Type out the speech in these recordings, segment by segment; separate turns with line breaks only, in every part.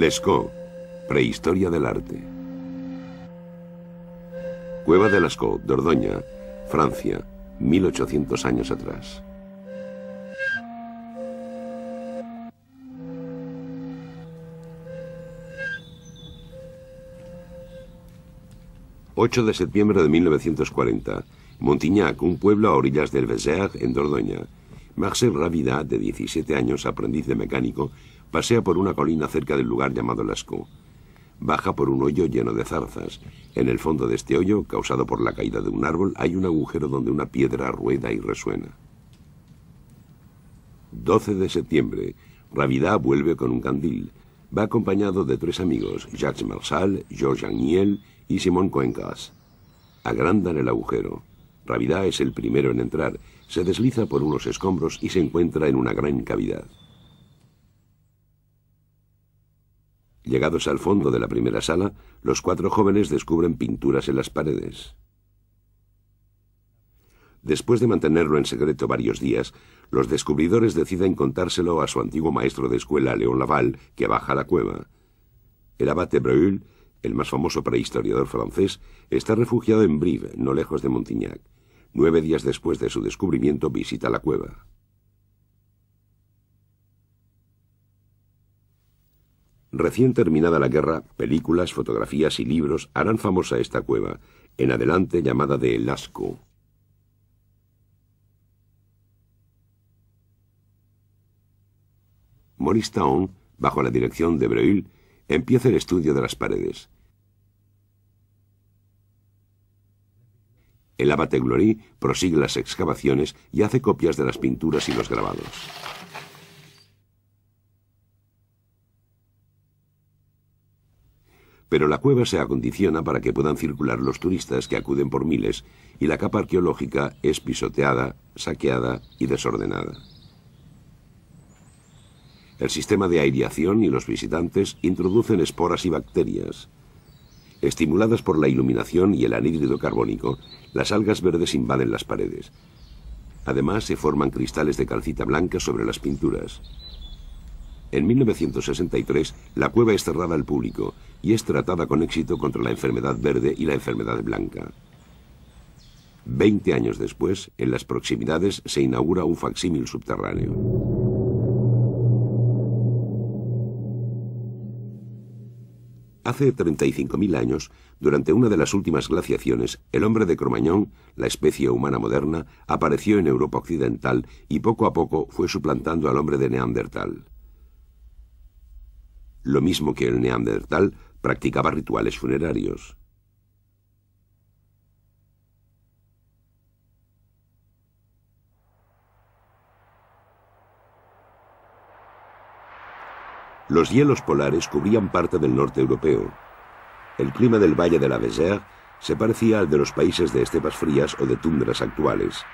Lescaut, Prehistoria del Arte. Cueva de Lascaux, Dordoña, Francia, 1800 años atrás. ...8 de septiembre de 1940... ...Montignac, un pueblo a orillas del Vézère, en Dordoña... ...Marcel Ravida, de 17 años, aprendiz de mecánico... Pasea por una colina cerca del lugar llamado Lascaux. Baja por un hoyo lleno de zarzas. En el fondo de este hoyo, causado por la caída de un árbol, hay un agujero donde una piedra rueda y resuena. 12 de septiembre. Ravidá vuelve con un candil. Va acompañado de tres amigos, Jacques Marsal, Georges Agniel y Simón Coencas. Agrandan el agujero. Ravidá es el primero en entrar. Se desliza por unos escombros y se encuentra en una gran cavidad. Llegados al fondo de la primera sala, los cuatro jóvenes descubren pinturas en las paredes. Después de mantenerlo en secreto varios días, los descubridores deciden contárselo a su antiguo maestro de escuela, León Laval, que baja a la cueva. El abate Breuil, el más famoso prehistoriador francés, está refugiado en Brive, no lejos de Montignac. Nueve días después de su descubrimiento visita la cueva. Recién terminada la guerra, películas, fotografías y libros harán famosa esta cueva, en adelante llamada de El Asco. Morristown, bajo la dirección de Breuil, empieza el estudio de las paredes. El abate Glory prosigue las excavaciones y hace copias de las pinturas y los grabados. pero la cueva se acondiciona para que puedan circular los turistas que acuden por miles y la capa arqueológica es pisoteada, saqueada y desordenada. El sistema de aireación y los visitantes introducen esporas y bacterias. Estimuladas por la iluminación y el anhídrido carbónico, las algas verdes invaden las paredes. Además, se forman cristales de calcita blanca sobre las pinturas. En 1963, la cueva es cerrada al público y es tratada con éxito contra la enfermedad verde y la enfermedad blanca. Veinte años después, en las proximidades se inaugura un facsímil subterráneo. Hace 35.000 años, durante una de las últimas glaciaciones, el hombre de Cromañón, la especie humana moderna, apareció en Europa Occidental y poco a poco fue suplantando al hombre de Neandertal. Lo mismo que el neandertal, practicaba rituales funerarios. Los hielos polares cubrían parte del norte europeo. El clima del valle de la Vézère se parecía al de los países de estepas frías o de tundras actuales.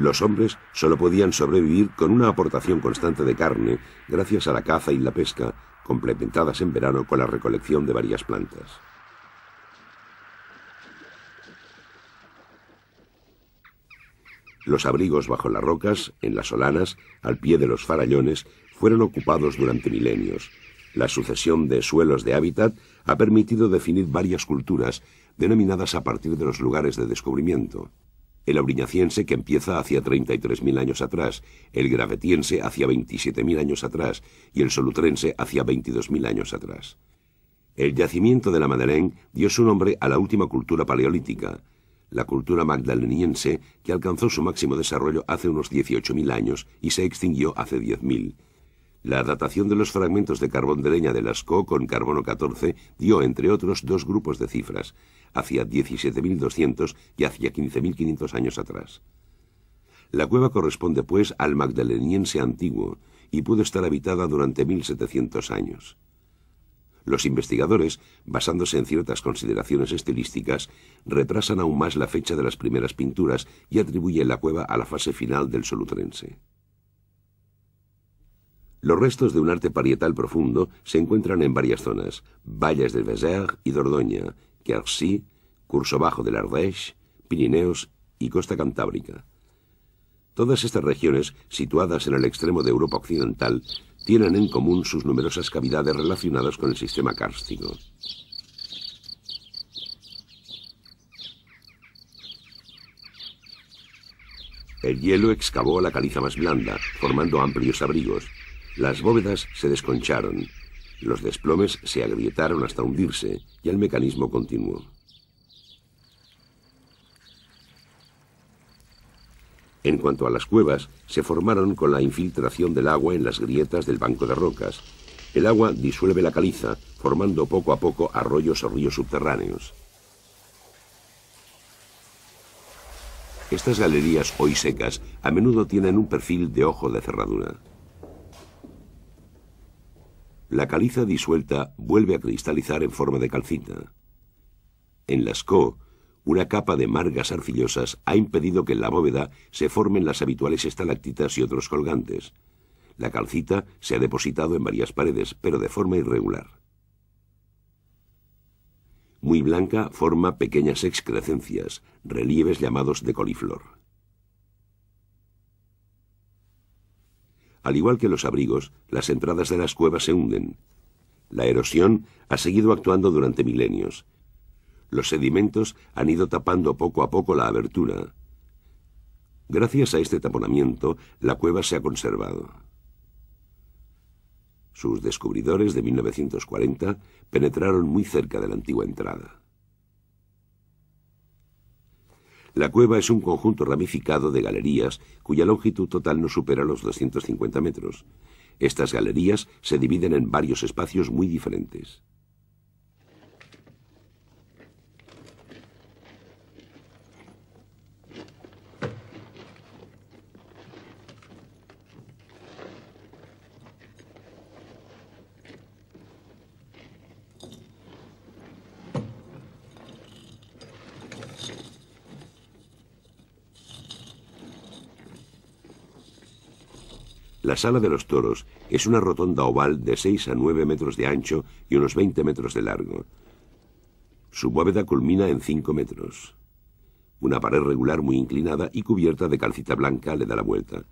Los hombres solo podían sobrevivir con una aportación constante de carne gracias a la caza y la pesca, complementadas en verano con la recolección de varias plantas. Los abrigos bajo las rocas, en las solanas, al pie de los farallones, fueron ocupados durante milenios. La sucesión de suelos de hábitat ha permitido definir varias culturas, denominadas a partir de los lugares de descubrimiento el Aurignaciense que empieza hacia 33.000 años atrás, el gravetiense hacia 27.000 años atrás y el solutrense hacia 22.000 años atrás. El yacimiento de la Madeleine dio su nombre a la última cultura paleolítica, la cultura magdaleniense que alcanzó su máximo desarrollo hace unos 18.000 años y se extinguió hace 10.000. La datación de los fragmentos de carbón de leña de Lascaux con carbono 14 dio, entre otros, dos grupos de cifras, hacia 17.200 y hacia 15.500 años atrás. La cueva corresponde pues al magdaleniense antiguo y pudo estar habitada durante 1.700 años. Los investigadores, basándose en ciertas consideraciones estilísticas, retrasan aún más la fecha de las primeras pinturas y atribuyen la cueva a la fase final del solutrense. Los restos de un arte parietal profundo se encuentran en varias zonas, valles del Vézère y Dordoña, Quercy, curso bajo del Ardèche, Pirineos y costa cantábrica. Todas estas regiones, situadas en el extremo de Europa Occidental, tienen en común sus numerosas cavidades relacionadas con el sistema kárstico. El hielo excavó a la caliza más blanda, formando amplios abrigos. Las bóvedas se desconcharon, los desplomes se agrietaron hasta hundirse y el mecanismo continuó. En cuanto a las cuevas, se formaron con la infiltración del agua en las grietas del banco de rocas. El agua disuelve la caliza, formando poco a poco arroyos o ríos subterráneos. Estas galerías hoy secas a menudo tienen un perfil de ojo de cerradura la caliza disuelta vuelve a cristalizar en forma de calcita. En las CO, una capa de margas arcillosas ha impedido que en la bóveda se formen las habituales estalactitas y otros colgantes. La calcita se ha depositado en varias paredes, pero de forma irregular. Muy blanca forma pequeñas excrecencias, relieves llamados de coliflor. Al igual que los abrigos, las entradas de las cuevas se hunden. La erosión ha seguido actuando durante milenios. Los sedimentos han ido tapando poco a poco la abertura. Gracias a este taponamiento, la cueva se ha conservado. Sus descubridores de 1940 penetraron muy cerca de la antigua entrada. La cueva es un conjunto ramificado de galerías cuya longitud total no supera los 250 metros. Estas galerías se dividen en varios espacios muy diferentes. La sala de los toros es una rotonda oval de 6 a 9 metros de ancho y unos 20 metros de largo. Su bóveda culmina en 5 metros. Una pared regular muy inclinada y cubierta de calcita blanca le da la vuelta.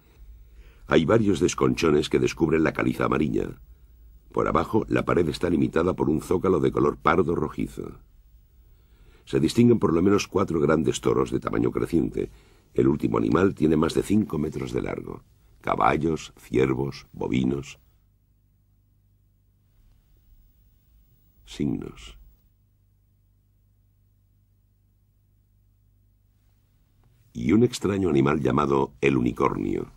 Hay varios desconchones que descubren la caliza amarilla. Por abajo, la pared está limitada por un zócalo de color pardo rojizo. Se distinguen por lo menos cuatro grandes toros de tamaño creciente. El último animal tiene más de 5 metros de largo caballos, ciervos, bovinos. Signos. Y un extraño animal llamado el unicornio.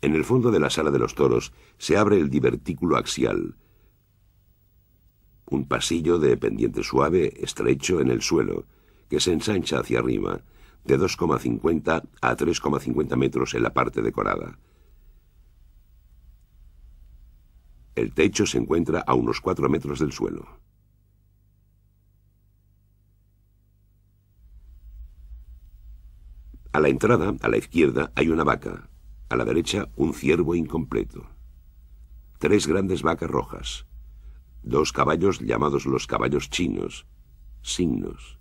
En el fondo de la sala de los toros se abre el divertículo axial, un pasillo de pendiente suave, estrecho en el suelo, que se ensancha hacia arriba, de 2,50 a 3,50 metros en la parte decorada. El techo se encuentra a unos 4 metros del suelo. A la entrada, a la izquierda, hay una vaca, a la derecha un ciervo incompleto, tres grandes vacas rojas, dos caballos llamados los caballos chinos, signos,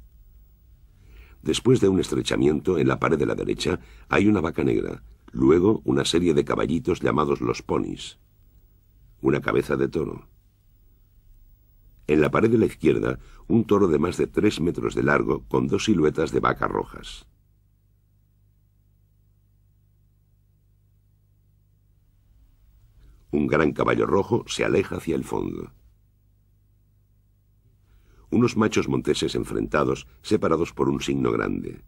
Después de un estrechamiento, en la pared de la derecha hay una vaca negra, luego una serie de caballitos llamados los ponis, una cabeza de toro. En la pared de la izquierda, un toro de más de tres metros de largo con dos siluetas de vacas rojas. Un gran caballo rojo se aleja hacia el fondo unos machos monteses enfrentados, separados por un signo grande.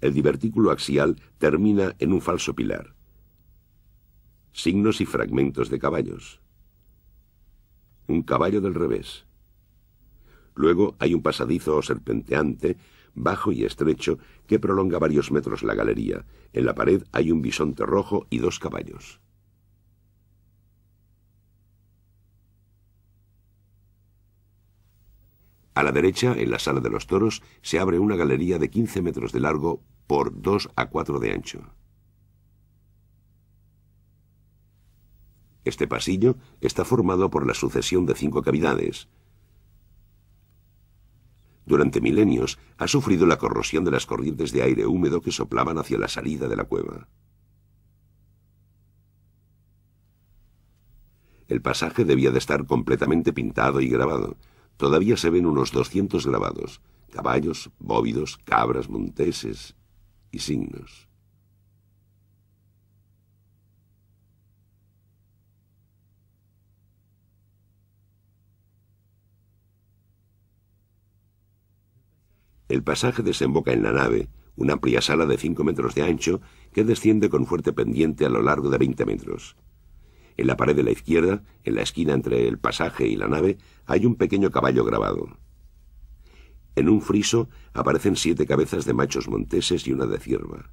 El divertículo axial termina en un falso pilar. Signos y fragmentos de caballos. Un caballo del revés. Luego hay un pasadizo o serpenteante, bajo y estrecho, que prolonga varios metros la galería. En la pared hay un bisonte rojo y dos caballos. A la derecha, en la sala de los toros, se abre una galería de 15 metros de largo por 2 a 4 de ancho. Este pasillo está formado por la sucesión de cinco cavidades. Durante milenios ha sufrido la corrosión de las corrientes de aire húmedo que soplaban hacia la salida de la cueva. El pasaje debía de estar completamente pintado y grabado, todavía se ven unos 200 grabados, caballos, bóvidos, cabras, monteses y signos. El pasaje desemboca en la nave, una amplia sala de 5 metros de ancho que desciende con fuerte pendiente a lo largo de 20 metros. En la pared de la izquierda, en la esquina entre el pasaje y la nave, hay un pequeño caballo grabado. En un friso aparecen siete cabezas de machos monteses y una de cierva.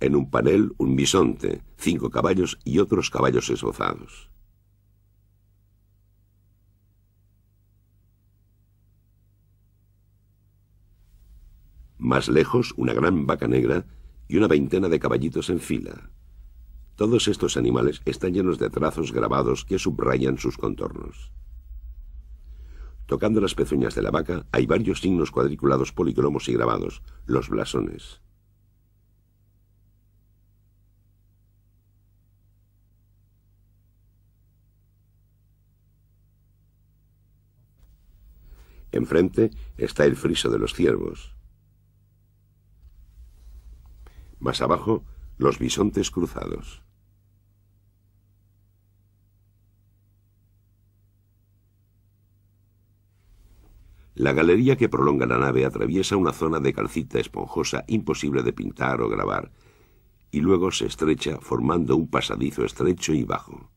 En un panel, un bisonte, cinco caballos y otros caballos esbozados. Más lejos, una gran vaca negra y una veintena de caballitos en fila. Todos estos animales están llenos de trazos grabados que subrayan sus contornos. Tocando las pezuñas de la vaca hay varios signos cuadriculados policromos y grabados, los blasones. Enfrente está el friso de los ciervos. Más abajo, los bisontes cruzados. La galería que prolonga la nave atraviesa una zona de calcita esponjosa imposible de pintar o grabar, y luego se estrecha formando un pasadizo estrecho y bajo.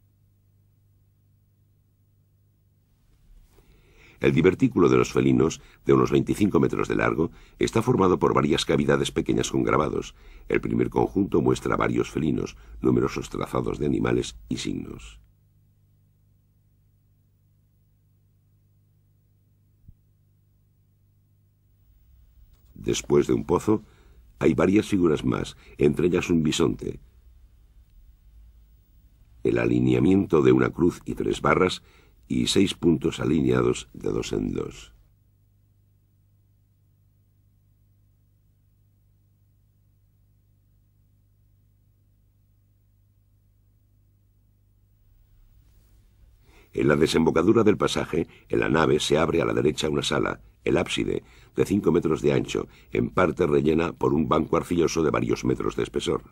El divertículo de los felinos, de unos 25 metros de largo, está formado por varias cavidades pequeñas con grabados. El primer conjunto muestra varios felinos, numerosos trazados de animales y signos. Después de un pozo, hay varias figuras más, entre ellas un bisonte. El alineamiento de una cruz y tres barras y seis puntos alineados de dos en dos. En la desembocadura del pasaje, en la nave se abre a la derecha una sala, el ábside, de 5 metros de ancho, en parte rellena por un banco arcilloso de varios metros de espesor.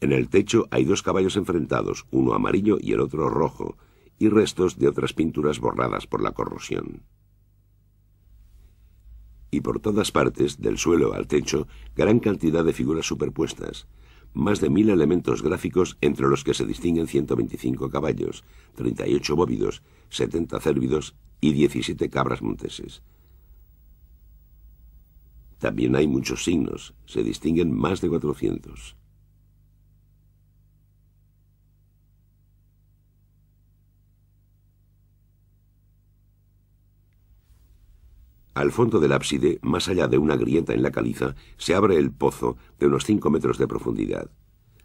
En el techo hay dos caballos enfrentados, uno amarillo y el otro rojo, y restos de otras pinturas borradas por la corrosión. Y por todas partes, del suelo al techo, gran cantidad de figuras superpuestas, más de mil elementos gráficos entre los que se distinguen 125 caballos, 38 bóvidos, 70 cérvidos y 17 cabras monteses. También hay muchos signos, se distinguen más de 400. Al fondo del ábside, más allá de una grieta en la caliza, se abre el pozo de unos 5 metros de profundidad.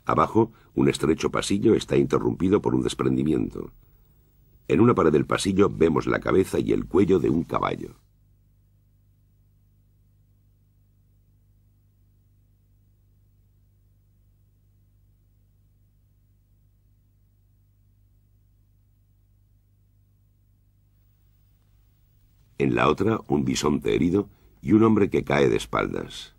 Abajo, un estrecho pasillo está interrumpido por un desprendimiento. En una pared del pasillo vemos la cabeza y el cuello de un caballo. en la otra un bisonte herido y un hombre que cae de espaldas.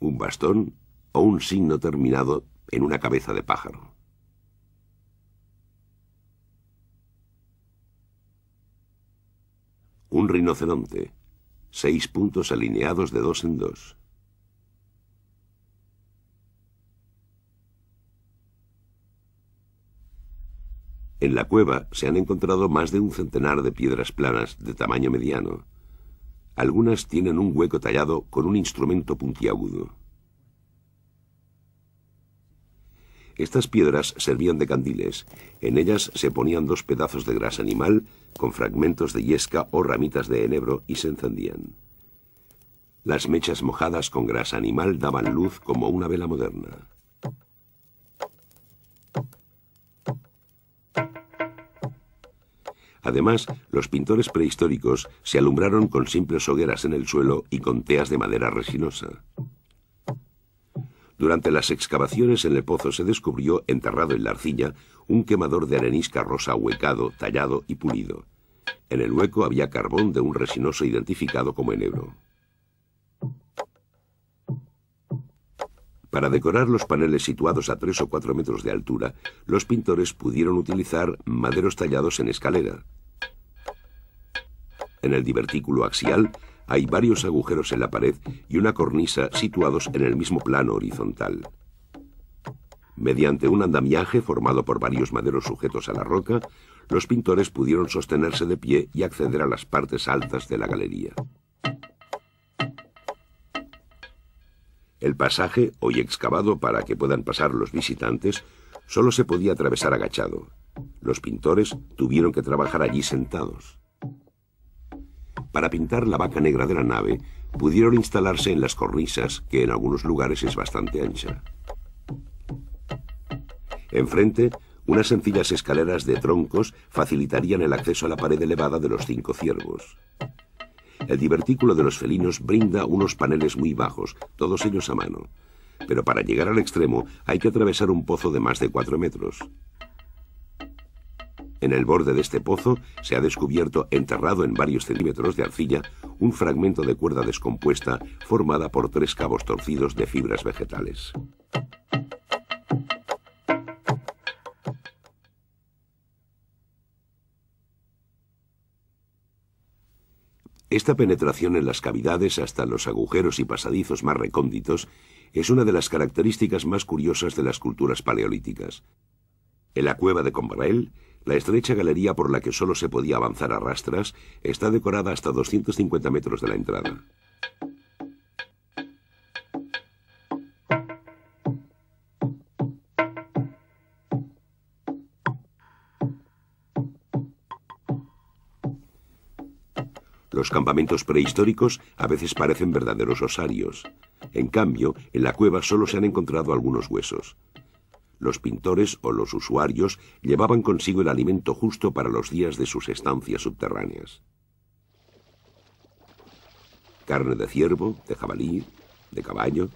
Un bastón o un signo terminado en una cabeza de pájaro. Un rinoceronte, seis puntos alineados de dos en dos. En la cueva se han encontrado más de un centenar de piedras planas de tamaño mediano. Algunas tienen un hueco tallado con un instrumento puntiagudo. Estas piedras servían de candiles. En ellas se ponían dos pedazos de grasa animal con fragmentos de yesca o ramitas de enebro y se encendían. Las mechas mojadas con grasa animal daban luz como una vela moderna. Además, los pintores prehistóricos se alumbraron con simples hogueras en el suelo y con teas de madera resinosa. Durante las excavaciones en el pozo se descubrió, enterrado en la arcilla, un quemador de arenisca rosa huecado, tallado y pulido. En el hueco había carbón de un resinoso identificado como enebro. Para decorar los paneles situados a 3 o 4 metros de altura, los pintores pudieron utilizar maderos tallados en escalera. En el divertículo axial hay varios agujeros en la pared y una cornisa situados en el mismo plano horizontal. Mediante un andamiaje formado por varios maderos sujetos a la roca, los pintores pudieron sostenerse de pie y acceder a las partes altas de la galería. El pasaje, hoy excavado para que puedan pasar los visitantes, solo se podía atravesar agachado. Los pintores tuvieron que trabajar allí sentados. Para pintar la vaca negra de la nave, pudieron instalarse en las cornisas, que en algunos lugares es bastante ancha. Enfrente, unas sencillas escaleras de troncos facilitarían el acceso a la pared elevada de los cinco ciervos. El divertículo de los felinos brinda unos paneles muy bajos, todos ellos a mano. Pero para llegar al extremo hay que atravesar un pozo de más de 4 metros. En el borde de este pozo se ha descubierto, enterrado en varios centímetros de arcilla, un fragmento de cuerda descompuesta formada por tres cabos torcidos de fibras vegetales. Esta penetración en las cavidades hasta los agujeros y pasadizos más recónditos es una de las características más curiosas de las culturas paleolíticas. En la cueva de Combrael, la estrecha galería por la que solo se podía avanzar a rastras está decorada hasta 250 metros de la entrada. Los campamentos prehistóricos a veces parecen verdaderos osarios. En cambio, en la cueva solo se han encontrado algunos huesos. Los pintores o los usuarios llevaban consigo el alimento justo para los días de sus estancias subterráneas. Carne de ciervo, de jabalí, de caballo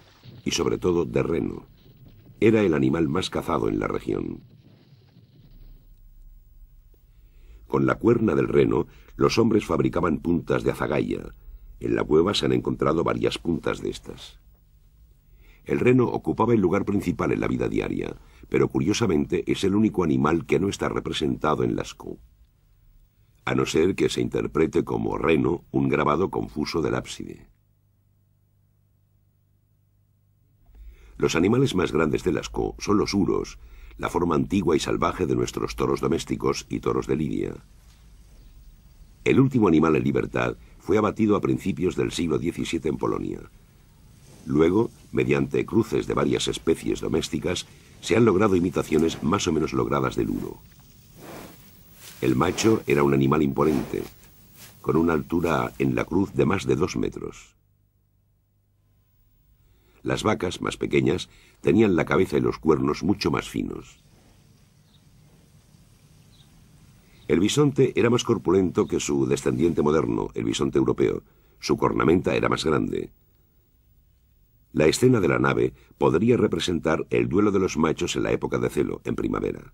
y sobre todo de reno. Era el animal más cazado en la región. Con la cuerna del reno, los hombres fabricaban puntas de azagaya. En la cueva se han encontrado varias puntas de estas. El reno ocupaba el lugar principal en la vida diaria, pero curiosamente es el único animal que no está representado en Lascaux. A no ser que se interprete como reno un grabado confuso del ábside. Los animales más grandes de Lascaux son los uros, la forma antigua y salvaje de nuestros toros domésticos y toros de lidia. El último animal en libertad fue abatido a principios del siglo XVII en Polonia. Luego, mediante cruces de varias especies domésticas, se han logrado imitaciones más o menos logradas del uno. El macho era un animal imponente, con una altura en la cruz de más de dos metros. Las vacas, más pequeñas, tenían la cabeza y los cuernos mucho más finos. El bisonte era más corpulento que su descendiente moderno, el bisonte europeo. Su cornamenta era más grande. La escena de la nave podría representar el duelo de los machos en la época de celo, en primavera.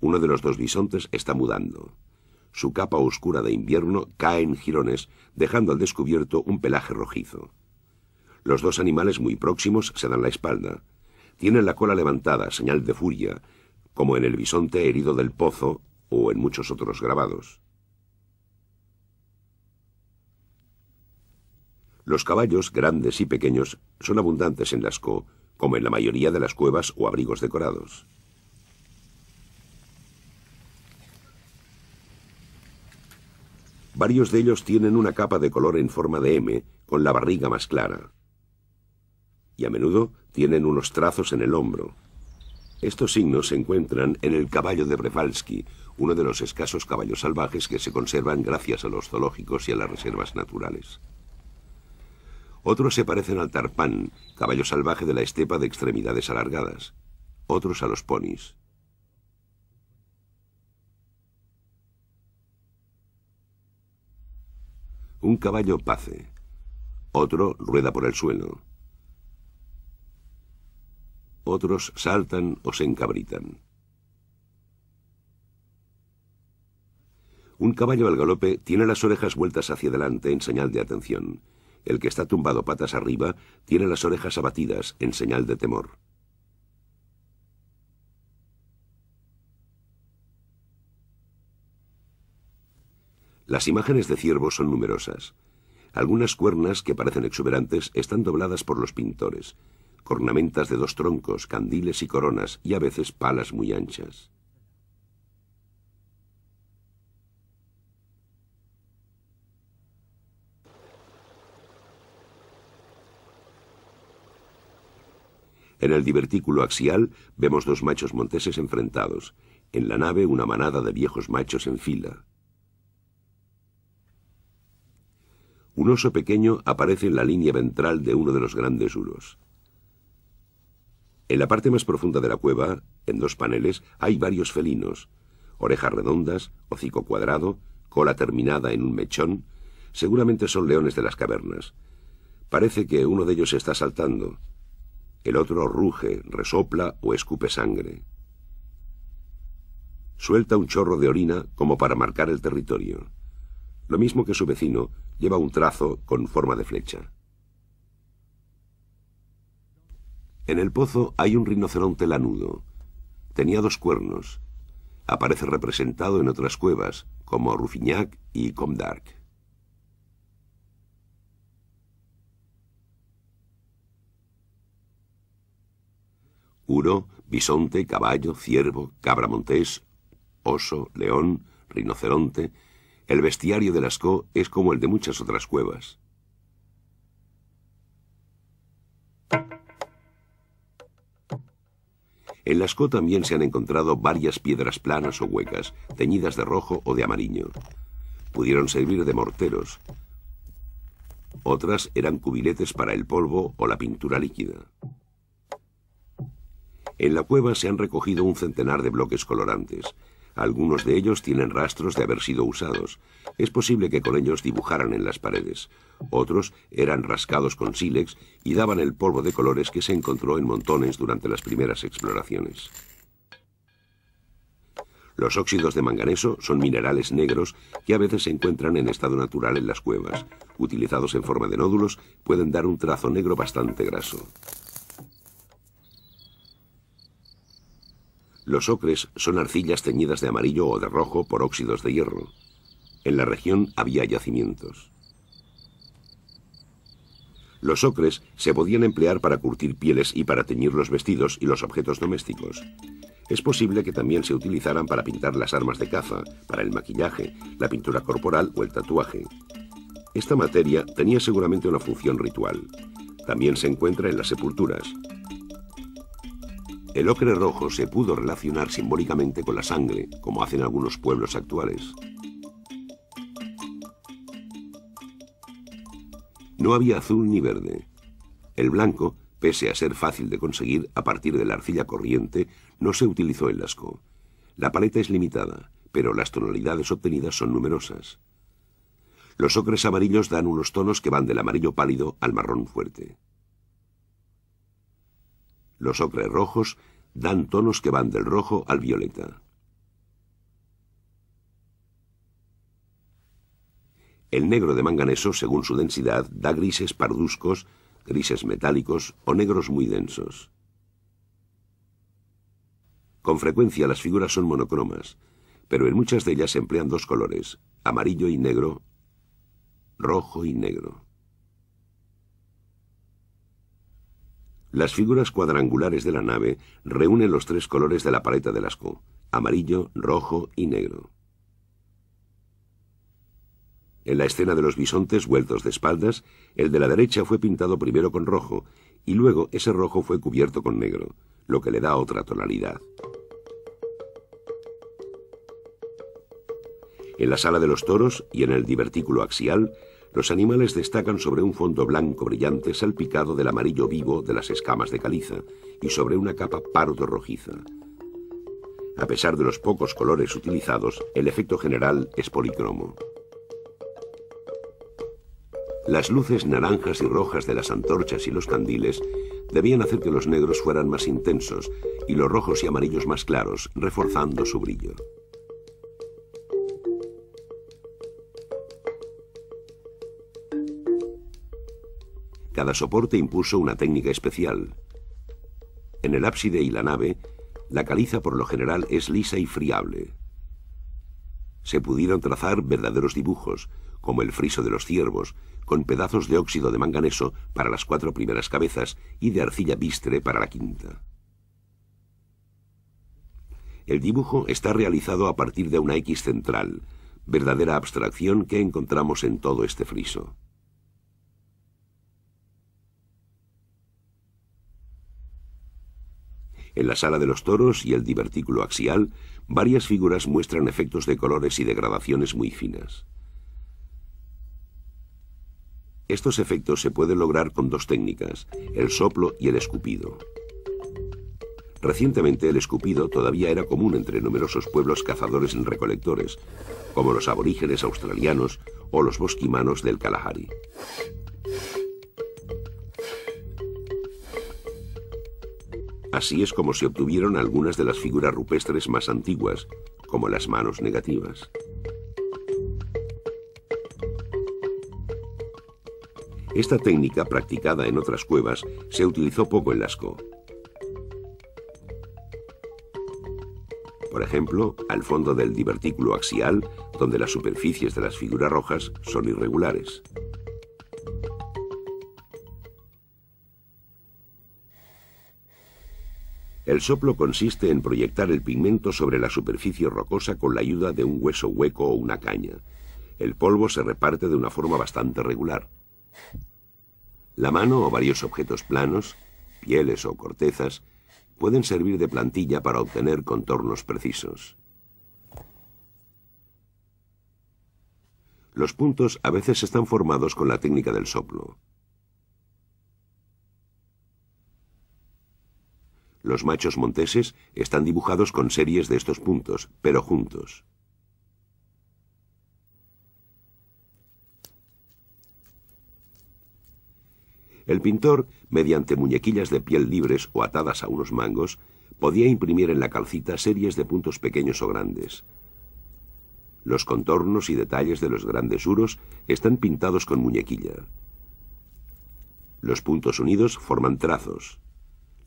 Uno de los dos bisontes está mudando. Su capa oscura de invierno cae en jirones, dejando al descubierto un pelaje rojizo. Los dos animales muy próximos se dan la espalda. Tienen la cola levantada, señal de furia, como en el bisonte herido del pozo o en muchos otros grabados. Los caballos, grandes y pequeños, son abundantes en Lascaux, como en la mayoría de las cuevas o abrigos decorados. Varios de ellos tienen una capa de color en forma de M, con la barriga más clara y a menudo tienen unos trazos en el hombro. Estos signos se encuentran en el caballo de Brevalsky, uno de los escasos caballos salvajes que se conservan gracias a los zoológicos y a las reservas naturales. Otros se parecen al tarpán, caballo salvaje de la estepa de extremidades alargadas. Otros a los ponis. Un caballo pace. Otro rueda por el suelo otros saltan o se encabritan. Un caballo al galope tiene las orejas vueltas hacia adelante en señal de atención. El que está tumbado patas arriba tiene las orejas abatidas en señal de temor. Las imágenes de ciervos son numerosas. Algunas cuernas que parecen exuberantes están dobladas por los pintores cornamentas de dos troncos, candiles y coronas, y a veces palas muy anchas. En el divertículo axial vemos dos machos monteses enfrentados, en la nave una manada de viejos machos en fila. Un oso pequeño aparece en la línea ventral de uno de los grandes uros. En la parte más profunda de la cueva, en dos paneles, hay varios felinos. Orejas redondas, hocico cuadrado, cola terminada en un mechón, seguramente son leones de las cavernas. Parece que uno de ellos está saltando. El otro ruge, resopla o escupe sangre. Suelta un chorro de orina como para marcar el territorio. Lo mismo que su vecino, lleva un trazo con forma de flecha. En el pozo hay un rinoceronte lanudo. Tenía dos cuernos. Aparece representado en otras cuevas, como Rufiñac y Comdark. Uro, bisonte, caballo, ciervo, cabra montés, oso, león, rinoceronte, el bestiario de Lascaux es como el de muchas otras cuevas. En Lascaux también se han encontrado varias piedras planas o huecas, teñidas de rojo o de amarillo. Pudieron servir de morteros. Otras eran cubiletes para el polvo o la pintura líquida. En la cueva se han recogido un centenar de bloques colorantes, algunos de ellos tienen rastros de haber sido usados. Es posible que con ellos dibujaran en las paredes. Otros eran rascados con sílex y daban el polvo de colores que se encontró en montones durante las primeras exploraciones. Los óxidos de manganeso son minerales negros que a veces se encuentran en estado natural en las cuevas. Utilizados en forma de nódulos, pueden dar un trazo negro bastante graso. Los ocres son arcillas teñidas de amarillo o de rojo por óxidos de hierro. En la región había yacimientos. Los ocres se podían emplear para curtir pieles y para teñir los vestidos y los objetos domésticos. Es posible que también se utilizaran para pintar las armas de caza, para el maquillaje, la pintura corporal o el tatuaje. Esta materia tenía seguramente una función ritual. También se encuentra en las sepulturas, el ocre rojo se pudo relacionar simbólicamente con la sangre, como hacen algunos pueblos actuales. No había azul ni verde. El blanco, pese a ser fácil de conseguir a partir de la arcilla corriente, no se utilizó en lasco. La paleta es limitada, pero las tonalidades obtenidas son numerosas. Los ocres amarillos dan unos tonos que van del amarillo pálido al marrón fuerte. Los ocres rojos dan tonos que van del rojo al violeta. El negro de manganeso, según su densidad, da grises parduscos, grises metálicos o negros muy densos. Con frecuencia las figuras son monocromas, pero en muchas de ellas se emplean dos colores, amarillo y negro, rojo y negro. Las figuras cuadrangulares de la nave reúnen los tres colores de la paleta de Lascaux, amarillo, rojo y negro. En la escena de los bisontes vueltos de espaldas, el de la derecha fue pintado primero con rojo y luego ese rojo fue cubierto con negro, lo que le da otra tonalidad. En la sala de los toros y en el divertículo axial los animales destacan sobre un fondo blanco brillante salpicado del amarillo vivo de las escamas de caliza y sobre una capa pardo rojiza. A pesar de los pocos colores utilizados, el efecto general es policromo. Las luces naranjas y rojas de las antorchas y los candiles debían hacer que los negros fueran más intensos y los rojos y amarillos más claros, reforzando su brillo. Cada soporte impuso una técnica especial. En el ábside y la nave, la caliza por lo general es lisa y friable. Se pudieron trazar verdaderos dibujos, como el friso de los ciervos, con pedazos de óxido de manganeso para las cuatro primeras cabezas y de arcilla bistre para la quinta. El dibujo está realizado a partir de una X central, verdadera abstracción que encontramos en todo este friso. En la sala de los toros y el divertículo axial, varias figuras muestran efectos de colores y degradaciones muy finas. Estos efectos se pueden lograr con dos técnicas, el soplo y el escupido. Recientemente el escupido todavía era común entre numerosos pueblos cazadores-recolectores, como los aborígenes australianos o los bosquimanos del Kalahari. Así es como se obtuvieron algunas de las figuras rupestres más antiguas, como las manos negativas. Esta técnica, practicada en otras cuevas, se utilizó poco en Lascaux. Por ejemplo, al fondo del divertículo axial, donde las superficies de las figuras rojas son irregulares. El soplo consiste en proyectar el pigmento sobre la superficie rocosa con la ayuda de un hueso hueco o una caña. El polvo se reparte de una forma bastante regular. La mano o varios objetos planos, pieles o cortezas, pueden servir de plantilla para obtener contornos precisos. Los puntos a veces están formados con la técnica del soplo. Los machos monteses están dibujados con series de estos puntos, pero juntos. El pintor, mediante muñequillas de piel libres o atadas a unos mangos, podía imprimir en la calcita series de puntos pequeños o grandes. Los contornos y detalles de los grandes uros están pintados con muñequilla. Los puntos unidos forman trazos.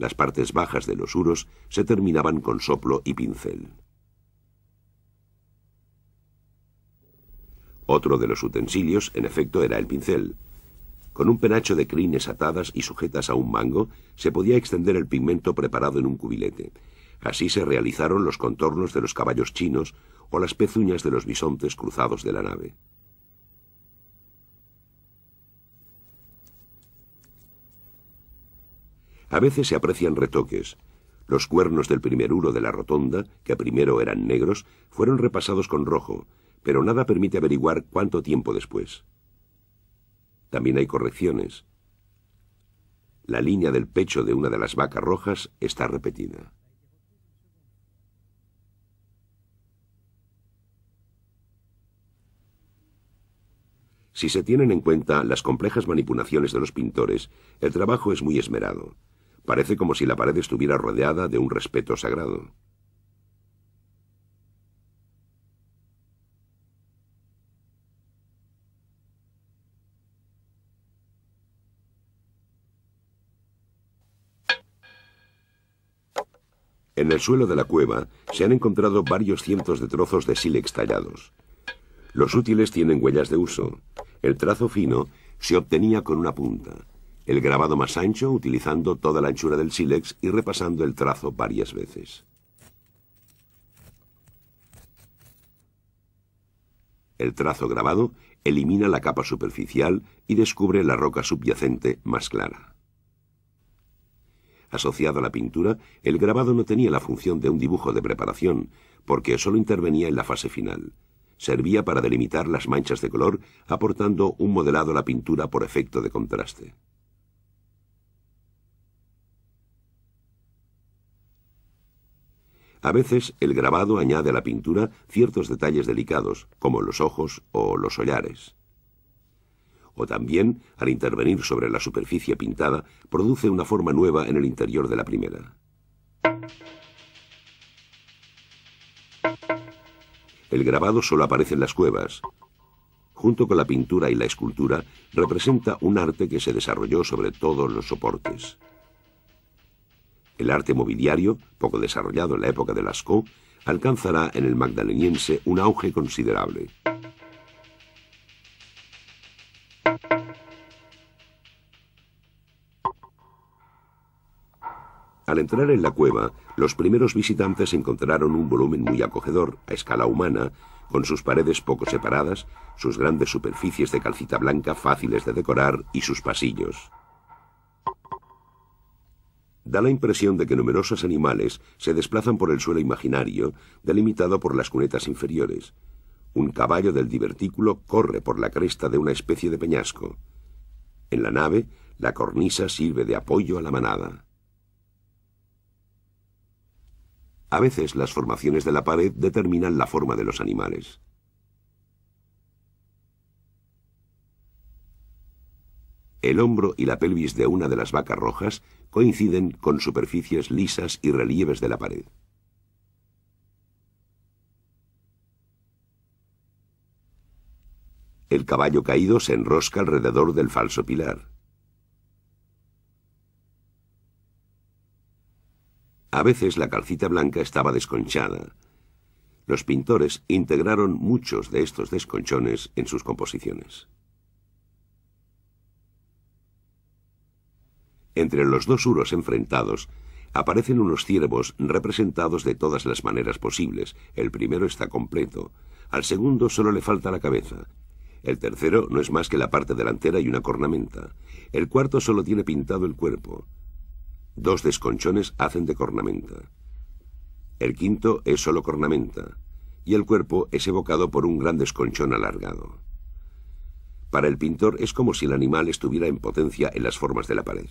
Las partes bajas de los uros se terminaban con soplo y pincel. Otro de los utensilios, en efecto, era el pincel. Con un penacho de crines atadas y sujetas a un mango, se podía extender el pigmento preparado en un cubilete. Así se realizaron los contornos de los caballos chinos o las pezuñas de los bisontes cruzados de la nave. A veces se aprecian retoques. Los cuernos del primer uro de la rotonda, que primero eran negros, fueron repasados con rojo, pero nada permite averiguar cuánto tiempo después. También hay correcciones. La línea del pecho de una de las vacas rojas está repetida. Si se tienen en cuenta las complejas manipulaciones de los pintores, el trabajo es muy esmerado. Parece como si la pared estuviera rodeada de un respeto sagrado. En el suelo de la cueva se han encontrado varios cientos de trozos de sílex tallados. Los útiles tienen huellas de uso. El trazo fino se obtenía con una punta el grabado más ancho utilizando toda la anchura del sílex y repasando el trazo varias veces. El trazo grabado elimina la capa superficial y descubre la roca subyacente más clara. Asociado a la pintura, el grabado no tenía la función de un dibujo de preparación, porque solo intervenía en la fase final. Servía para delimitar las manchas de color, aportando un modelado a la pintura por efecto de contraste. A veces el grabado añade a la pintura ciertos detalles delicados, como los ojos o los ollares. O también, al intervenir sobre la superficie pintada, produce una forma nueva en el interior de la primera. El grabado solo aparece en las cuevas. Junto con la pintura y la escultura, representa un arte que se desarrolló sobre todos los soportes. El arte mobiliario, poco desarrollado en la época de Lascaux, alcanzará en el magdaleniense un auge considerable. Al entrar en la cueva, los primeros visitantes encontraron un volumen muy acogedor, a escala humana, con sus paredes poco separadas, sus grandes superficies de calcita blanca fáciles de decorar y sus pasillos da la impresión de que numerosos animales se desplazan por el suelo imaginario, delimitado por las cunetas inferiores. Un caballo del divertículo corre por la cresta de una especie de peñasco. En la nave, la cornisa sirve de apoyo a la manada. A veces las formaciones de la pared determinan la forma de los animales. El hombro y la pelvis de una de las vacas rojas coinciden con superficies lisas y relieves de la pared. El caballo caído se enrosca alrededor del falso pilar. A veces la calcita blanca estaba desconchada. Los pintores integraron muchos de estos desconchones en sus composiciones. Entre los dos uros enfrentados aparecen unos ciervos representados de todas las maneras posibles. El primero está completo. Al segundo solo le falta la cabeza. El tercero no es más que la parte delantera y una cornamenta. El cuarto solo tiene pintado el cuerpo. Dos desconchones hacen de cornamenta. El quinto es solo cornamenta. Y el cuerpo es evocado por un gran desconchón alargado. Para el pintor es como si el animal estuviera en potencia en las formas de la pared.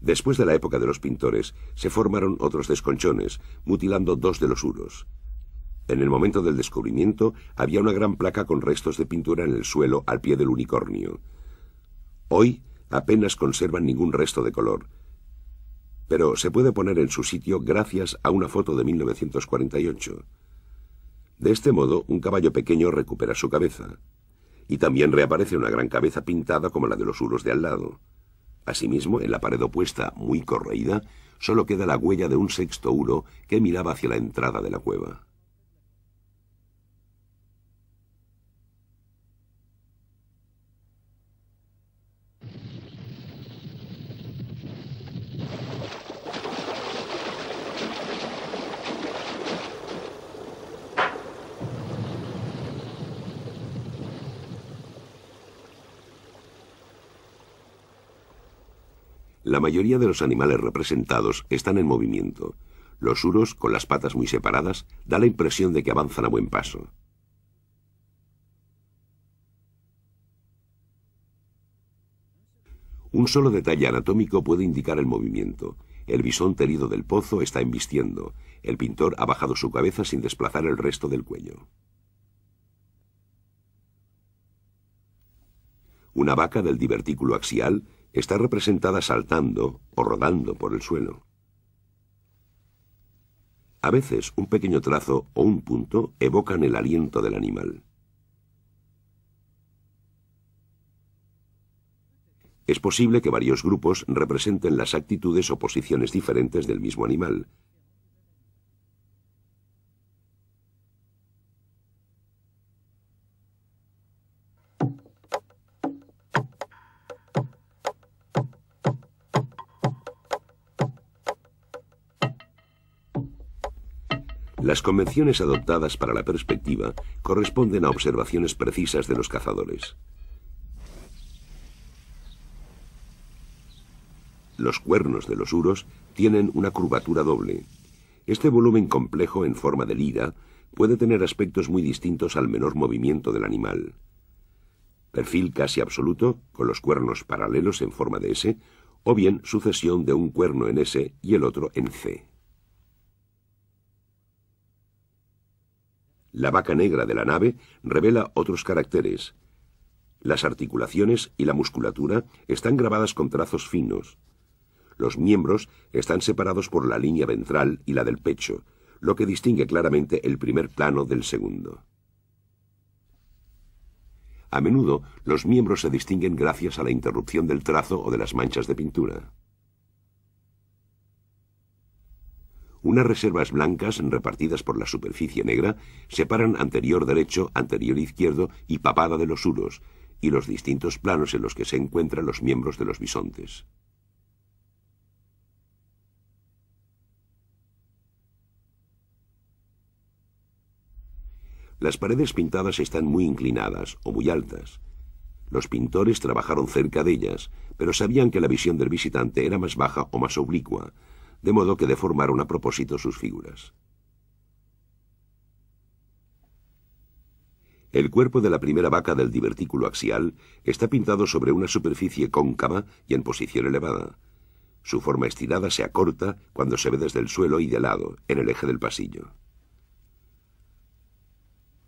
Después de la época de los pintores, se formaron otros desconchones, mutilando dos de los uros. En el momento del descubrimiento, había una gran placa con restos de pintura en el suelo al pie del unicornio. Hoy apenas conservan ningún resto de color, pero se puede poner en su sitio gracias a una foto de 1948. De este modo, un caballo pequeño recupera su cabeza, y también reaparece una gran cabeza pintada como la de los uros de al lado. Asimismo, en la pared opuesta, muy correída, solo queda la huella de un sexto uro que miraba hacia la entrada de la cueva. La mayoría de los animales representados están en movimiento. Los uros, con las patas muy separadas, da la impresión de que avanzan a buen paso. Un solo detalle anatómico puede indicar el movimiento. El bisón terido del pozo está embistiendo. El pintor ha bajado su cabeza sin desplazar el resto del cuello. Una vaca del divertículo axial está representada saltando o rodando por el suelo. A veces un pequeño trazo o un punto evocan el aliento del animal. Es posible que varios grupos representen las actitudes o posiciones diferentes del mismo animal, Las convenciones adoptadas para la perspectiva corresponden a observaciones precisas de los cazadores. Los cuernos de los uros tienen una curvatura doble. Este volumen complejo en forma de lira puede tener aspectos muy distintos al menor movimiento del animal. Perfil casi absoluto, con los cuernos paralelos en forma de S, o bien sucesión de un cuerno en S y el otro en C. La vaca negra de la nave revela otros caracteres. Las articulaciones y la musculatura están grabadas con trazos finos. Los miembros están separados por la línea ventral y la del pecho, lo que distingue claramente el primer plano del segundo. A menudo los miembros se distinguen gracias a la interrupción del trazo o de las manchas de pintura. Unas reservas blancas repartidas por la superficie negra separan anterior derecho, anterior izquierdo y papada de los uros, y los distintos planos en los que se encuentran los miembros de los bisontes. Las paredes pintadas están muy inclinadas o muy altas. Los pintores trabajaron cerca de ellas, pero sabían que la visión del visitante era más baja o más oblicua, de modo que deformaron a propósito sus figuras. El cuerpo de la primera vaca del divertículo axial está pintado sobre una superficie cóncava y en posición elevada. Su forma estirada se acorta cuando se ve desde el suelo y de lado, en el eje del pasillo.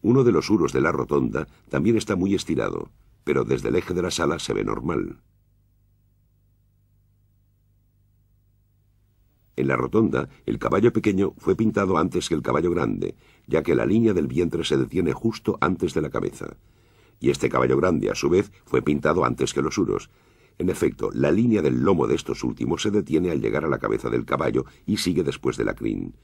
Uno de los uros de la rotonda también está muy estirado, pero desde el eje de la sala se ve normal. En la rotonda, el caballo pequeño fue pintado antes que el caballo grande, ya que la línea del vientre se detiene justo antes de la cabeza. Y este caballo grande, a su vez, fue pintado antes que los uros. En efecto, la línea del lomo de estos últimos se detiene al llegar a la cabeza del caballo y sigue después de la crin.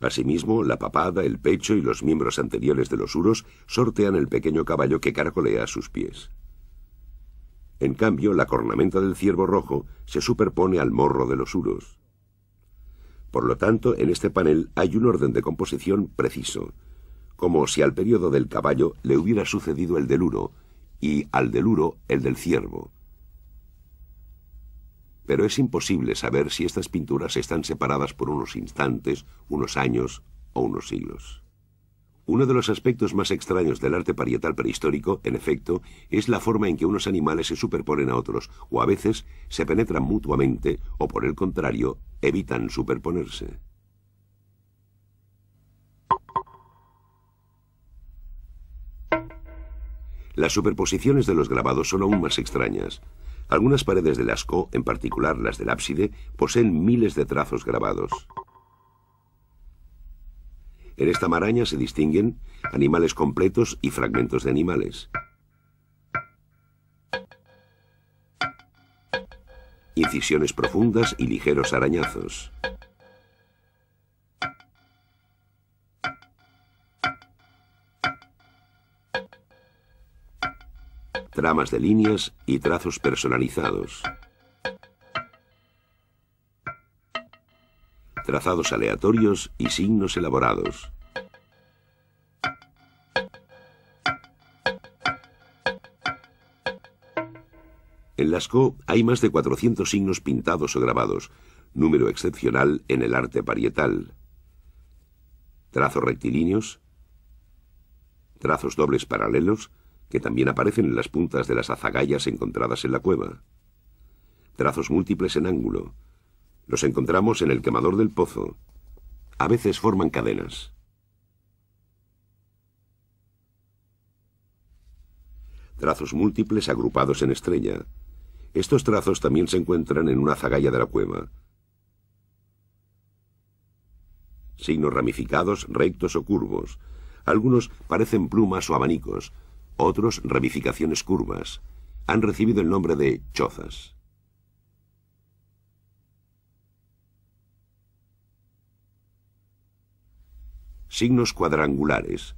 Asimismo, la papada, el pecho y los miembros anteriores de los uros sortean el pequeño caballo que caracolea a sus pies. En cambio, la cornamenta del ciervo rojo se superpone al morro de los uros. Por lo tanto, en este panel hay un orden de composición preciso, como si al periodo del caballo le hubiera sucedido el del uro y al del uro el del ciervo. Pero es imposible saber si estas pinturas están separadas por unos instantes, unos años o unos siglos. Uno de los aspectos más extraños del arte parietal prehistórico, en efecto, es la forma en que unos animales se superponen a otros, o a veces se penetran mutuamente, o por el contrario, evitan superponerse. Las superposiciones de los grabados son aún más extrañas. Algunas paredes de Lascaux, en particular las del ábside, poseen miles de trazos grabados. En esta maraña se distinguen animales completos y fragmentos de animales. Incisiones profundas y ligeros arañazos. Tramas de líneas y trazos personalizados. trazados aleatorios y signos elaborados. En Lascaux hay más de 400 signos pintados o grabados, número excepcional en el arte parietal. Trazos rectilíneos, trazos dobles paralelos, que también aparecen en las puntas de las azagallas encontradas en la cueva, trazos múltiples en ángulo, los encontramos en el quemador del pozo. A veces forman cadenas. Trazos múltiples agrupados en estrella. Estos trazos también se encuentran en una zagalla de la cueva. Signos ramificados, rectos o curvos. Algunos parecen plumas o abanicos, otros ramificaciones curvas. Han recibido el nombre de chozas. signos cuadrangulares.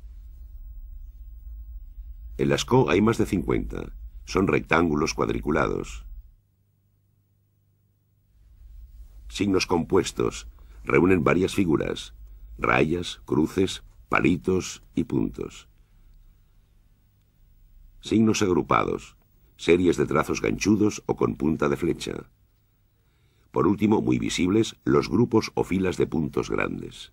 En CO hay más de 50. Son rectángulos cuadriculados. Signos compuestos. Reúnen varias figuras. Rayas, cruces, palitos y puntos. Signos agrupados. Series de trazos ganchudos o con punta de flecha. Por último, muy visibles, los grupos o filas de puntos grandes.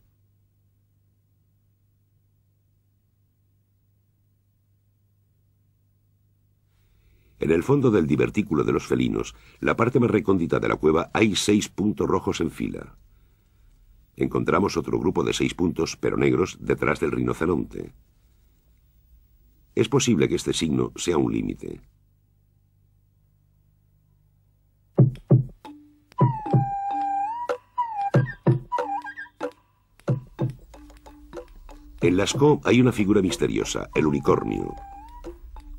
En el fondo del divertículo de los felinos, la parte más recóndita de la cueva, hay seis puntos rojos en fila. Encontramos otro grupo de seis puntos, pero negros, detrás del rinoceronte. Es posible que este signo sea un límite. En Lascaux hay una figura misteriosa, el unicornio.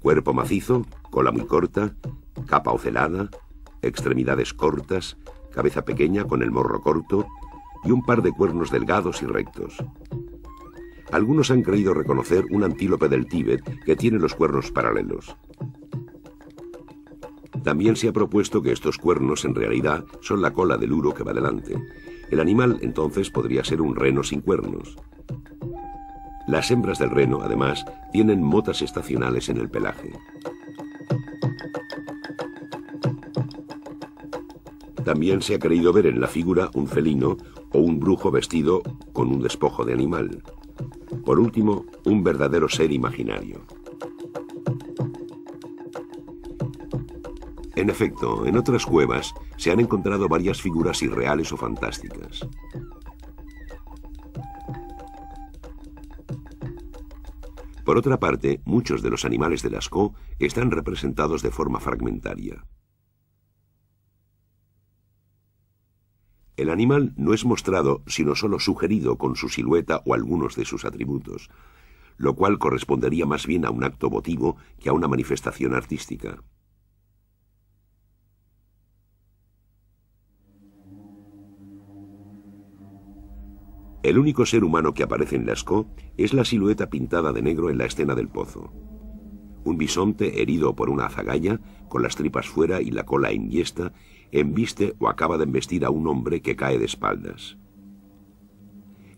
Cuerpo macizo, cola muy corta, capa ocelada, extremidades cortas, cabeza pequeña con el morro corto y un par de cuernos delgados y rectos. Algunos han creído reconocer un antílope del Tíbet que tiene los cuernos paralelos. También se ha propuesto que estos cuernos en realidad son la cola del uro que va delante. El animal entonces podría ser un reno sin cuernos. Las hembras del reno, además, tienen motas estacionales en el pelaje. También se ha creído ver en la figura un felino o un brujo vestido con un despojo de animal. Por último, un verdadero ser imaginario. En efecto, en otras cuevas se han encontrado varias figuras irreales o fantásticas. Por otra parte, muchos de los animales de Lascaux están representados de forma fragmentaria. El animal no es mostrado, sino solo sugerido con su silueta o algunos de sus atributos, lo cual correspondería más bien a un acto votivo que a una manifestación artística. El único ser humano que aparece en Lascaux es la silueta pintada de negro en la escena del pozo. Un bisonte herido por una azagaya, con las tripas fuera y la cola enhiesta, embiste o acaba de embestir a un hombre que cae de espaldas.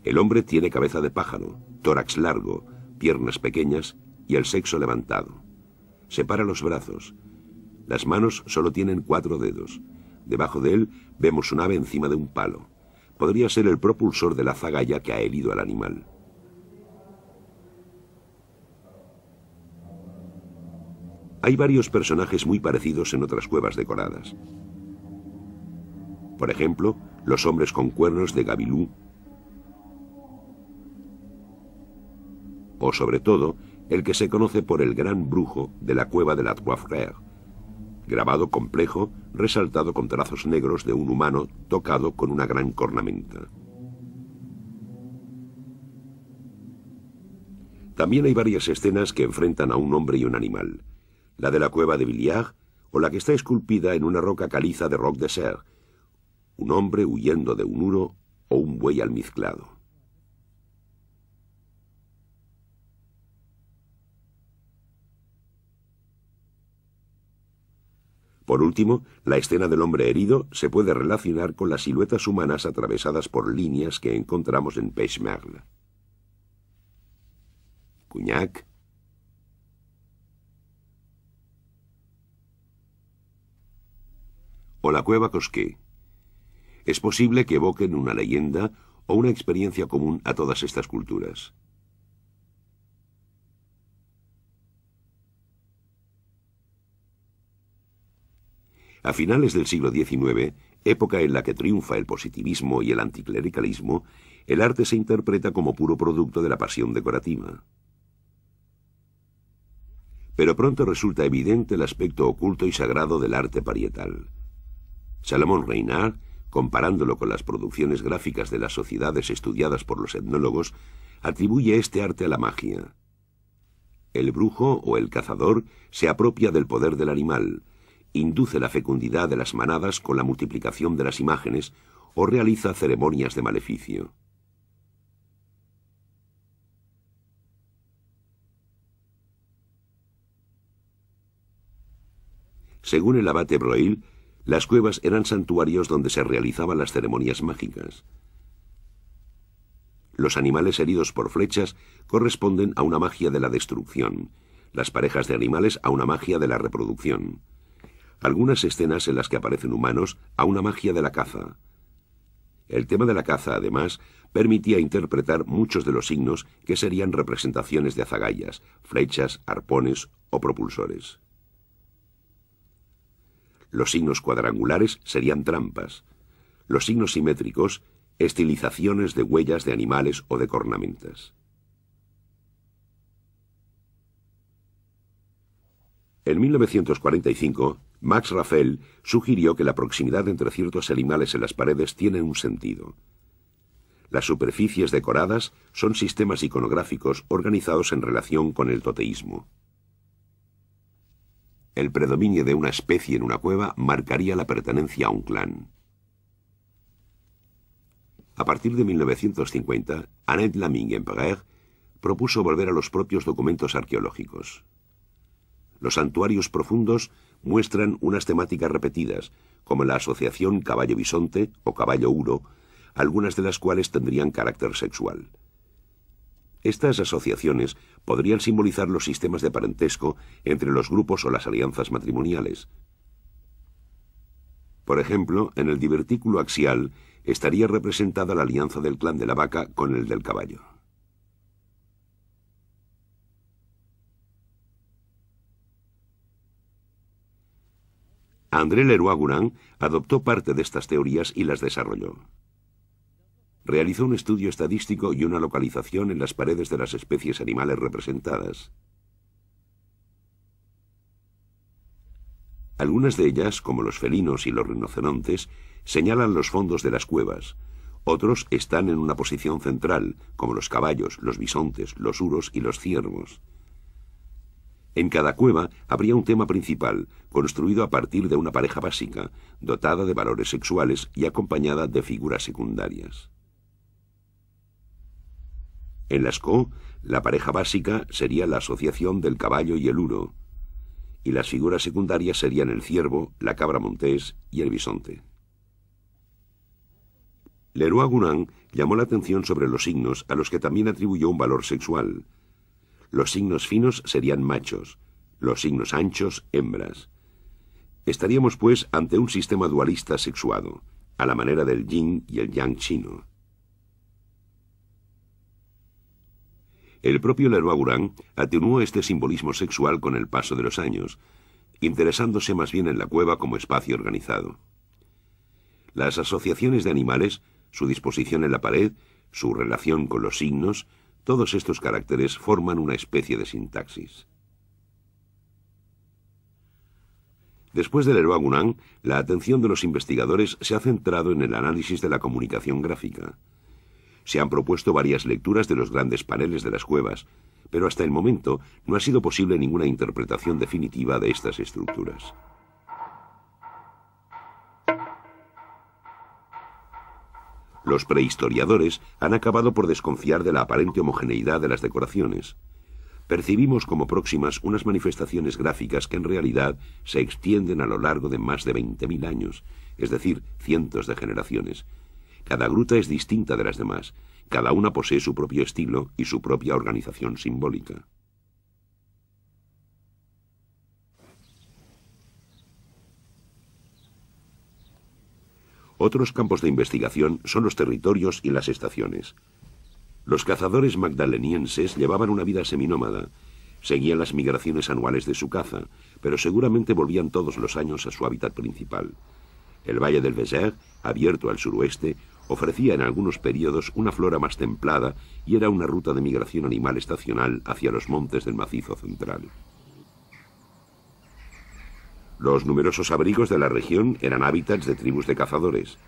El hombre tiene cabeza de pájaro, tórax largo, piernas pequeñas y el sexo levantado. Separa los brazos. Las manos solo tienen cuatro dedos. Debajo de él vemos un ave encima de un palo podría ser el propulsor de la zagalla que ha herido al animal. Hay varios personajes muy parecidos en otras cuevas decoradas. Por ejemplo, los hombres con cuernos de Gabilú o sobre todo el que se conoce por el gran brujo de la cueva de la Trois Frères, grabado complejo, resaltado con trazos negros de un humano tocado con una gran cornamenta. También hay varias escenas que enfrentan a un hombre y un animal. La de la cueva de Villiard o la que está esculpida en una roca caliza de Roc de Serre. Un hombre huyendo de un uro, o un buey almizclado. Por último, la escena del hombre herido se puede relacionar con las siluetas humanas atravesadas por líneas que encontramos en Peshmerga. ¿Cuñac? O la cueva Cosqué. Es posible que evoquen una leyenda o una experiencia común a todas estas culturas. A finales del siglo XIX, época en la que triunfa el positivismo y el anticlericalismo, el arte se interpreta como puro producto de la pasión decorativa. Pero pronto resulta evidente el aspecto oculto y sagrado del arte parietal. Salomón Reynard, comparándolo con las producciones gráficas de las sociedades estudiadas por los etnólogos, atribuye este arte a la magia. El brujo o el cazador se apropia del poder del animal, induce la fecundidad de las manadas con la multiplicación de las imágenes o realiza ceremonias de maleficio. Según el abate Broil, las cuevas eran santuarios donde se realizaban las ceremonias mágicas. Los animales heridos por flechas corresponden a una magia de la destrucción, las parejas de animales a una magia de la reproducción algunas escenas en las que aparecen humanos a una magia de la caza. El tema de la caza, además, permitía interpretar muchos de los signos que serían representaciones de azagallas, flechas, arpones o propulsores. Los signos cuadrangulares serían trampas. Los signos simétricos, estilizaciones de huellas de animales o de cornamentas. En 1945, Max Raphael sugirió que la proximidad entre ciertos animales en las paredes tiene un sentido. Las superficies decoradas son sistemas iconográficos organizados en relación con el toteísmo. El predominio de una especie en una cueva marcaría la pertenencia a un clan. A partir de 1950, Annette en empereur propuso volver a los propios documentos arqueológicos. Los santuarios profundos muestran unas temáticas repetidas, como la asociación caballo-bisonte o caballo-uro, algunas de las cuales tendrían carácter sexual. Estas asociaciones podrían simbolizar los sistemas de parentesco entre los grupos o las alianzas matrimoniales. Por ejemplo, en el divertículo axial estaría representada la alianza del clan de la vaca con el del caballo. André leroy gurán adoptó parte de estas teorías y las desarrolló. Realizó un estudio estadístico y una localización en las paredes de las especies animales representadas. Algunas de ellas, como los felinos y los rinocerontes, señalan los fondos de las cuevas. Otros están en una posición central, como los caballos, los bisontes, los uros y los ciervos. En cada cueva habría un tema principal, construido a partir de una pareja básica, dotada de valores sexuales y acompañada de figuras secundarias. En Lascaux, la pareja básica sería la asociación del caballo y el uro, y las figuras secundarias serían el ciervo, la cabra montés y el bisonte. Leroy Gunan llamó la atención sobre los signos a los que también atribuyó un valor sexual, los signos finos serían machos, los signos anchos hembras. Estaríamos pues ante un sistema dualista sexuado, a la manera del yin y el yang chino. El propio Leroy atenuó este simbolismo sexual con el paso de los años, interesándose más bien en la cueva como espacio organizado. Las asociaciones de animales, su disposición en la pared, su relación con los signos, todos estos caracteres forman una especie de sintaxis. Después del Leroy la atención de los investigadores se ha centrado en el análisis de la comunicación gráfica. Se han propuesto varias lecturas de los grandes paneles de las cuevas, pero hasta el momento no ha sido posible ninguna interpretación definitiva de estas estructuras. Los prehistoriadores han acabado por desconfiar de la aparente homogeneidad de las decoraciones. Percibimos como próximas unas manifestaciones gráficas que en realidad se extienden a lo largo de más de 20.000 años, es decir, cientos de generaciones. Cada gruta es distinta de las demás, cada una posee su propio estilo y su propia organización simbólica. Otros campos de investigación son los territorios y las estaciones. Los cazadores magdalenienses llevaban una vida seminómada, seguían las migraciones anuales de su caza, pero seguramente volvían todos los años a su hábitat principal. El valle del Vézère, abierto al suroeste, ofrecía en algunos periodos una flora más templada y era una ruta de migración animal estacional hacia los montes del macizo central. Los numerosos abrigos de la región eran hábitats de tribus de cazadores.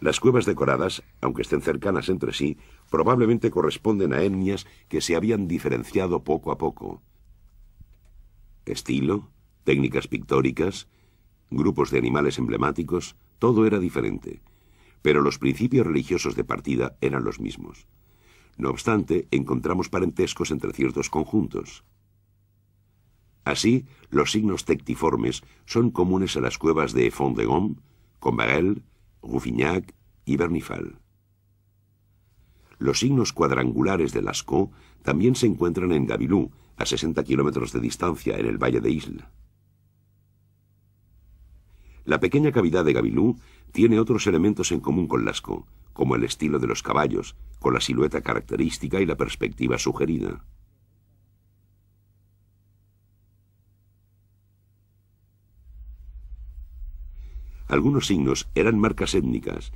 Las cuevas decoradas, aunque estén cercanas entre sí, probablemente corresponden a etnias que se habían diferenciado poco a poco. Estilo, técnicas pictóricas, grupos de animales emblemáticos, todo era diferente, pero los principios religiosos de partida eran los mismos. No obstante, encontramos parentescos entre ciertos conjuntos. Así, los signos tectiformes son comunes a las cuevas de Fond de Gomme, Combarel, Ruffignac y Bernifal. Los signos cuadrangulares de Lascaux también se encuentran en Gabilú, a 60 kilómetros de distancia, en el valle de Isla. La pequeña cavidad de Gabilú tiene otros elementos en común con Lascaux, como el estilo de los caballos, con la silueta característica y la perspectiva sugerida. Algunos signos eran marcas étnicas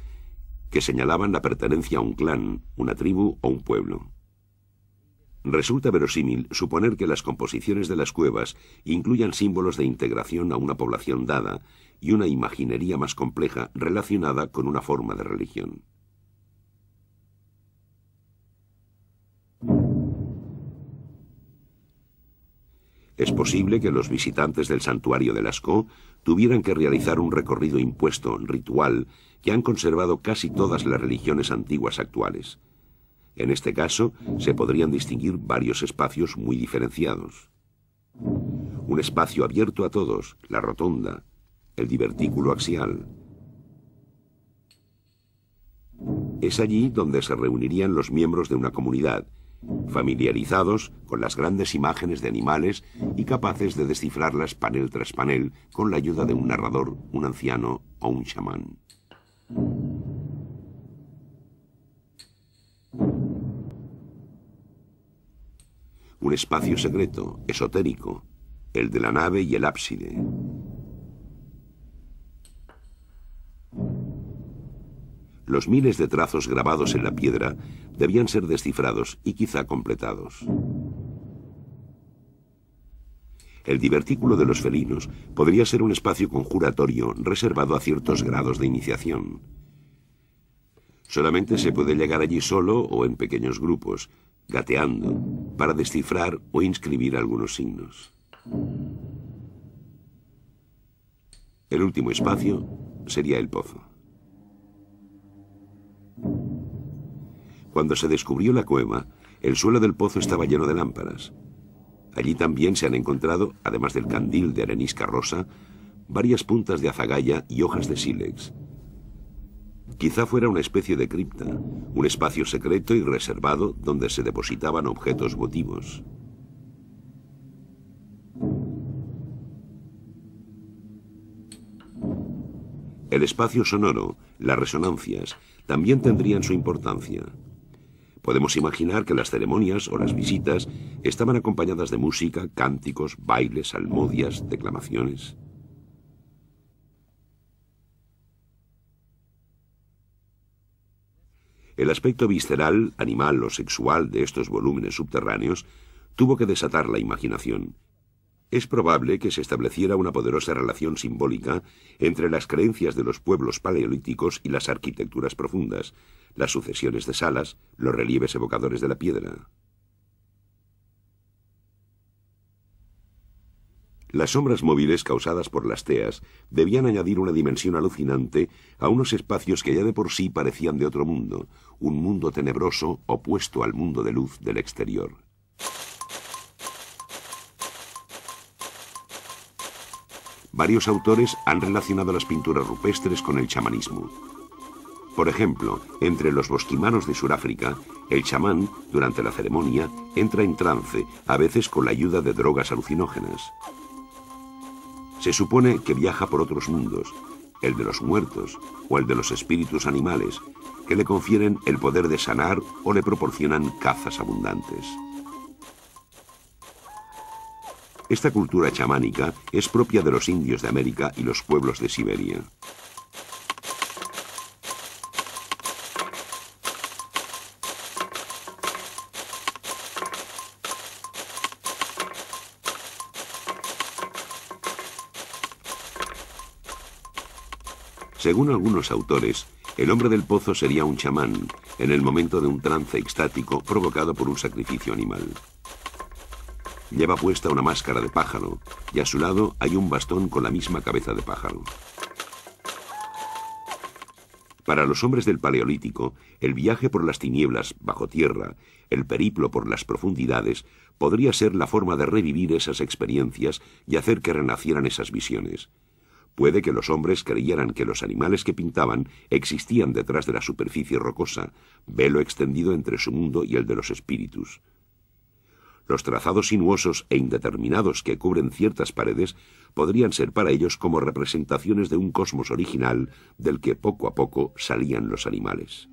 que señalaban la pertenencia a un clan, una tribu o un pueblo. Resulta verosímil suponer que las composiciones de las cuevas incluyan símbolos de integración a una población dada y una imaginería más compleja relacionada con una forma de religión. Es posible que los visitantes del santuario de Lascaux tuvieran que realizar un recorrido impuesto, ritual, que han conservado casi todas las religiones antiguas actuales. En este caso, se podrían distinguir varios espacios muy diferenciados. Un espacio abierto a todos, la rotonda, el divertículo axial. Es allí donde se reunirían los miembros de una comunidad, familiarizados con las grandes imágenes de animales y capaces de descifrarlas panel tras panel con la ayuda de un narrador, un anciano o un chamán. Un espacio secreto, esotérico, el de la nave y el ábside, Los miles de trazos grabados en la piedra debían ser descifrados y quizá completados. El divertículo de los felinos podría ser un espacio conjuratorio reservado a ciertos grados de iniciación. Solamente se puede llegar allí solo o en pequeños grupos, gateando, para descifrar o inscribir algunos signos. El último espacio sería el pozo. Cuando se descubrió la cueva, el suelo del pozo estaba lleno de lámparas. Allí también se han encontrado, además del candil de arenisca rosa, varias puntas de azagaya y hojas de sílex. Quizá fuera una especie de cripta, un espacio secreto y reservado donde se depositaban objetos votivos. El espacio sonoro, las resonancias, también tendrían su importancia. Podemos imaginar que las ceremonias o las visitas estaban acompañadas de música, cánticos, bailes, salmodias, declamaciones. El aspecto visceral, animal o sexual de estos volúmenes subterráneos tuvo que desatar la imaginación. Es probable que se estableciera una poderosa relación simbólica entre las creencias de los pueblos paleolíticos y las arquitecturas profundas, las sucesiones de salas, los relieves evocadores de la piedra. Las sombras móviles causadas por las teas debían añadir una dimensión alucinante a unos espacios que ya de por sí parecían de otro mundo, un mundo tenebroso opuesto al mundo de luz del exterior. Varios autores han relacionado las pinturas rupestres con el chamanismo. Por ejemplo, entre los bosquimanos de Sudáfrica, el chamán, durante la ceremonia, entra en trance, a veces con la ayuda de drogas alucinógenas. Se supone que viaja por otros mundos, el de los muertos o el de los espíritus animales, que le confieren el poder de sanar o le proporcionan cazas abundantes. Esta cultura chamánica es propia de los indios de América y los pueblos de Siberia. Según algunos autores, el hombre del pozo sería un chamán en el momento de un trance extático provocado por un sacrificio animal. Lleva puesta una máscara de pájaro y a su lado hay un bastón con la misma cabeza de pájaro. Para los hombres del Paleolítico, el viaje por las tinieblas bajo tierra, el periplo por las profundidades, podría ser la forma de revivir esas experiencias y hacer que renacieran esas visiones. Puede que los hombres creyeran que los animales que pintaban existían detrás de la superficie rocosa, velo extendido entre su mundo y el de los espíritus. Los trazados sinuosos e indeterminados que cubren ciertas paredes podrían ser para ellos como representaciones de un cosmos original del que poco a poco salían los animales.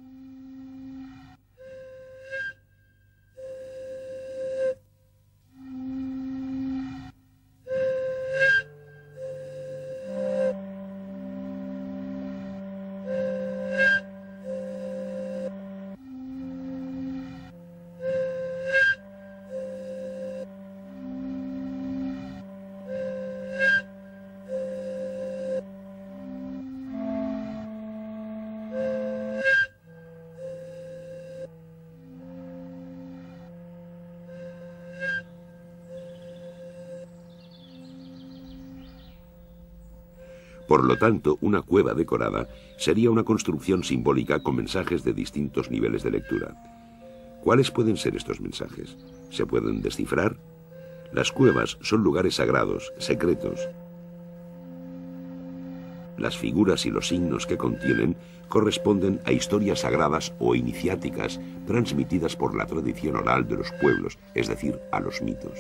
tanto, una cueva decorada sería una construcción simbólica con mensajes de distintos niveles de lectura. ¿Cuáles pueden ser estos mensajes? ¿Se pueden descifrar? Las cuevas son lugares sagrados, secretos. Las figuras y los signos que contienen corresponden a historias sagradas o iniciáticas transmitidas por la tradición oral de los pueblos, es decir, a los mitos.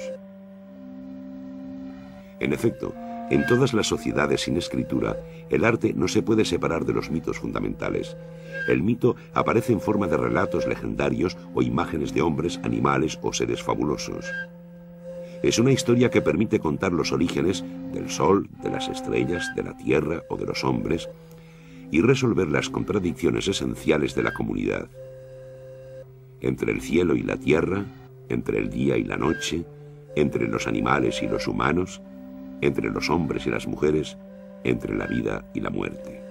En efecto, en todas las sociedades sin escritura, el arte no se puede separar de los mitos fundamentales. El mito aparece en forma de relatos legendarios o imágenes de hombres, animales o seres fabulosos. Es una historia que permite contar los orígenes del sol, de las estrellas, de la tierra o de los hombres y resolver las contradicciones esenciales de la comunidad. Entre el cielo y la tierra, entre el día y la noche, entre los animales y los humanos, entre los hombres y las mujeres, entre la vida y la muerte.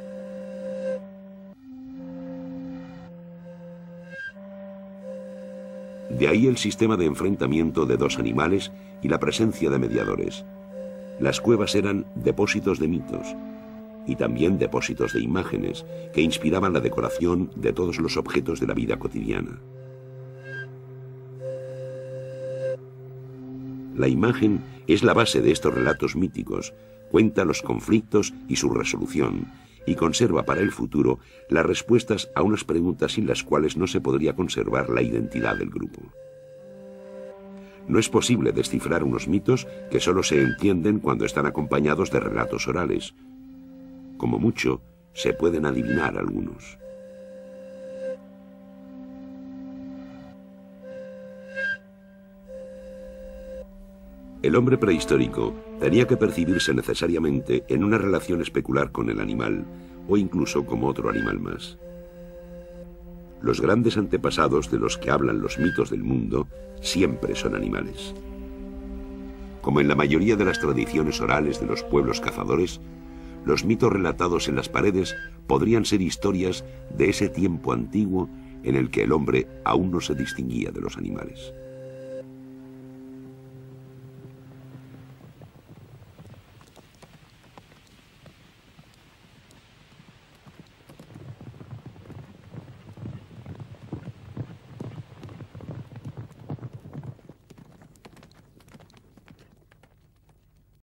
De ahí el sistema de enfrentamiento de dos animales y la presencia de mediadores. Las cuevas eran depósitos de mitos y también depósitos de imágenes que inspiraban la decoración de todos los objetos de la vida cotidiana. La imagen es la base de estos relatos míticos, cuenta los conflictos y su resolución, y conserva para el futuro las respuestas a unas preguntas sin las cuales no se podría conservar la identidad del grupo. No es posible descifrar unos mitos que solo se entienden cuando están acompañados de relatos orales. Como mucho, se pueden adivinar algunos. El hombre prehistórico tenía que percibirse necesariamente en una relación especular con el animal o incluso como otro animal más. Los grandes antepasados de los que hablan los mitos del mundo siempre son animales. Como en la mayoría de las tradiciones orales de los pueblos cazadores, los mitos relatados en las paredes podrían ser historias de ese tiempo antiguo en el que el hombre aún no se distinguía de los animales.